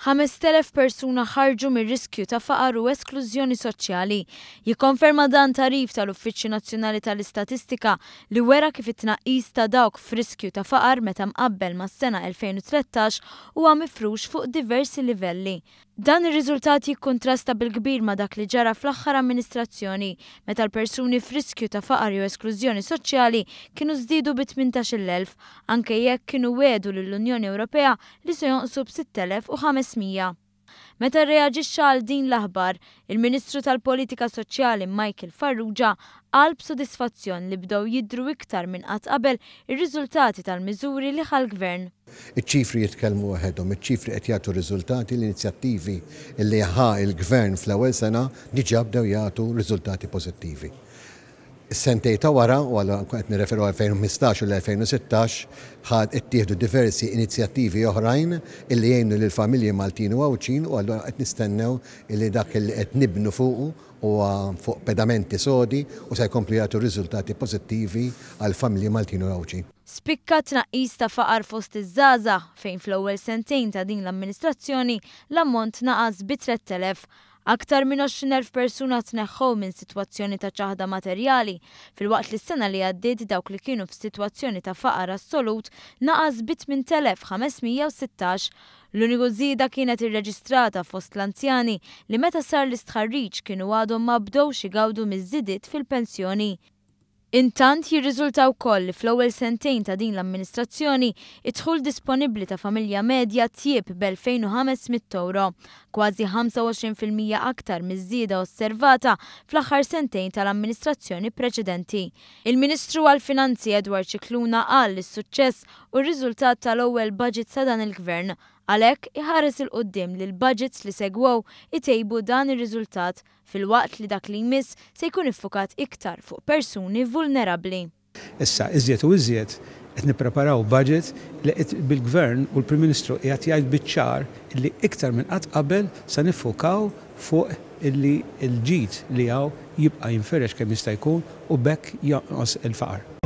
5,000 persuna ħarġu mir riskju ta' faqar u esklużjoni soċjali. Jikonferma dan tarif tal-Uffiċċju Nazzjonali tal-Istatistika li wera kif it-tnaqqis ta' dawk f'riskju ta' faqar meta mqabbel mas sena 2013 huwa mifrux fuq diversi livelli. Dan ir-riżultat jikkontrasta bil-kbir ma' dak li ġara fl-aħħar amministrazzjoni meta l-persuni f'riskju ta' faqar u esklużjoni soċjali kienu żdiedu bi 18,000 anke jekk kienu wedu lill-Unjoni Ewropea li se jonqsu b 6,000 u 5 rasmija. Meta reagisċa għal din l-aħbar, il-Ministru tal-Politika Soċjali Michael Farrugia għal b'sodisfazzjon li bdew jidru iktar minn qatt qabel ir-riżultati tal-miżuri li ħal gvern. Iċ-ċifri jitkellmu waħedhom, iċ-ċifri qed jagħtu riżultati l-inizjattivi li ħa il-gvern fl-ewwel sena diġà bdew jagħtu riżultati pożittivi. Sentejta wara, u għalla għet nireferu 2015 u l-2016, ħad ittieħdu diversi inizjattivi oħrajn illi jgħinu l-familji Maltin u għawċin u għallu għet nistennew illi dak illi għet nibnu fuqu u fuq pedamenti sodi u se jkompli jgħatu riżultati pozittivi għal familji Maltin u għawċin. Spikka tnaqqis ta' faqar fost iż-żaza fejn fl-ewwel sentejn ta' din l-amministrazzjoni l-ammont naqas bi 3000 Aktar minn 20.000 persuna tneħħu minn sitwazzjoni ta' ċaħda materjali, fil-waqt li s-sena li għaddiet dawk li kienu f'sitwazzjoni ta' faqar assolut naqas bit minn 1516 L-uniku zida kienet irreġistrata fost l-anzjani li meta sar l istħarriċ kienu għadhom ma bdowx igawdu miż fil-pensjoni. Intant jirriżultaw koll fl-ewwel sentejn ta' din l-amministrazzjoni idħul disponibbli ta' familja medja tjieb b'2500 euro, kważi 25% aktar miż-żieda osservata fl-aħħar sentejn tal-amministrazzjoni preċedenti. Il-Ministru għall-Finanzi Edward Cikluna qal is suċċess u r-riżultat tal-ewwel budget sa' dan il-Gvern Għalek iħares il-qoddim li l-budgets li segwaw itejbu dan ir-riżultat fil-waqt li dak li jmiss se jkun iffukat iktar fuq persuni vulnerabli. Issa, iżjed u iżjed, qed nippreparaw budget li bil-Gvern u l-Prim Ministru qiegħed jgħid biċ-ċar li iktar minn qatt qabel sa nifukaw fuq illi l-ġid li għaw jibqa' jinferex kemm jista' jkun u bekk jonqos il-faqar.